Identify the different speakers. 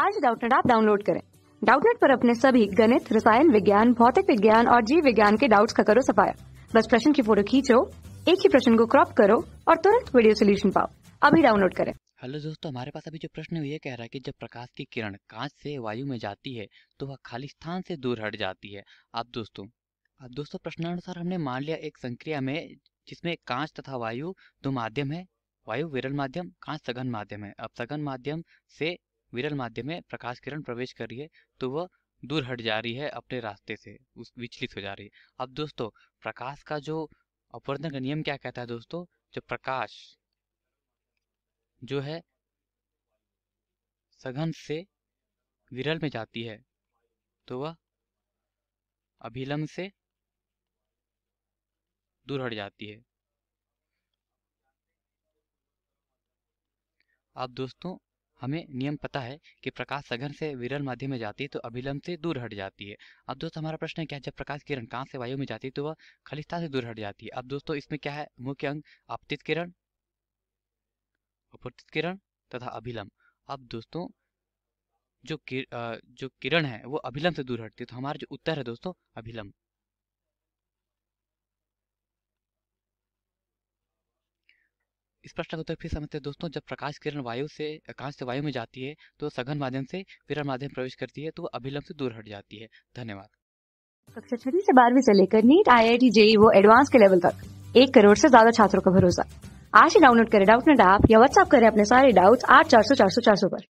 Speaker 1: आज डाउटनेट आप डाउनलोड करें डाउटनेट पर अपने सभी गणित रसायन विज्ञान भौतिक विज्ञान और जीव विज्ञान के डाउट्स का करो सफाया बस प्रश्न की फोटो खींचो एक ही प्रश्न को क्रॉप करो और तुरंत वीडियो सोल्यूशन पाओ अभी डाउनलोड करें
Speaker 2: हेलो दोस्तों हमारे पास अभी जो प्रश्न है ये कह रहा है कि जब प्रकाश की किरण कांच से वायु में जाती है तो वह खाली स्थान से दूर हट जाती है अब दोस्तों अब दोस्तों प्रश्नानुसार हमने मान लिया एक संक्रिया में जिसमें कांच तथा वायु दो माध्यम है वायु विरल माध्यम कांच सघन माध्यम है अब सघन माध्यम से विरल माध्यम में प्रकाश किरण प्रवेश कर रही है तो वह दूर हट जा रही है अपने रास्ते से उस विचलित हो जा रही है अब दोस्तों प्रकाश का जो अपवर्धन का नियम क्या कहता है दोस्तों जो प्रकाश जो है सघन से विरल में जाती है तो वह अभिलंब से दूर हट जाती है अब दोस्तों हमें नियम पता है कि प्रकाश सघन से विरल माध्यम में जाती है तो अभिलंब से दूर हट जाती है अब दोस्तों हमारा प्रश्न है क्या जब प्रकाश किरण कहाँ से वायु में जाती है तो वह खलिस्ता से दूर हट जाती है अब दोस्तों इसमें क्या है मुख्य अंग आपतित किरण अपतित किरण तथा अभिलंब अब दोस्तों जो किर, जो किरण है वो अभिलंब से दूर हटती है तो हमारा जो उत्तर है दोस्तों अभिलंब इस प्रश्न का उत्तर फिर समझते हैं दोस्तों जब प्रकाश किरण वायु से आकाश से वायु में जाती है तो सघन माध्यम से विरल माध्यम प्रवेश करती है तो अभिलंब से दूर हट जाती है धन्यवाद
Speaker 1: कक्षा छठी से बारहवीं से लेकर NEET I I T JEE वो एडवांस के लेवल तक एक करोड़ से ज्यादा छात्रों का भरोसा आज ही डाउनलोड करें डाउट नेट ऐप या व्हाट्सएप करें अपने सारे डाउट्स आठ चार सौ चार सौ चार सौ पर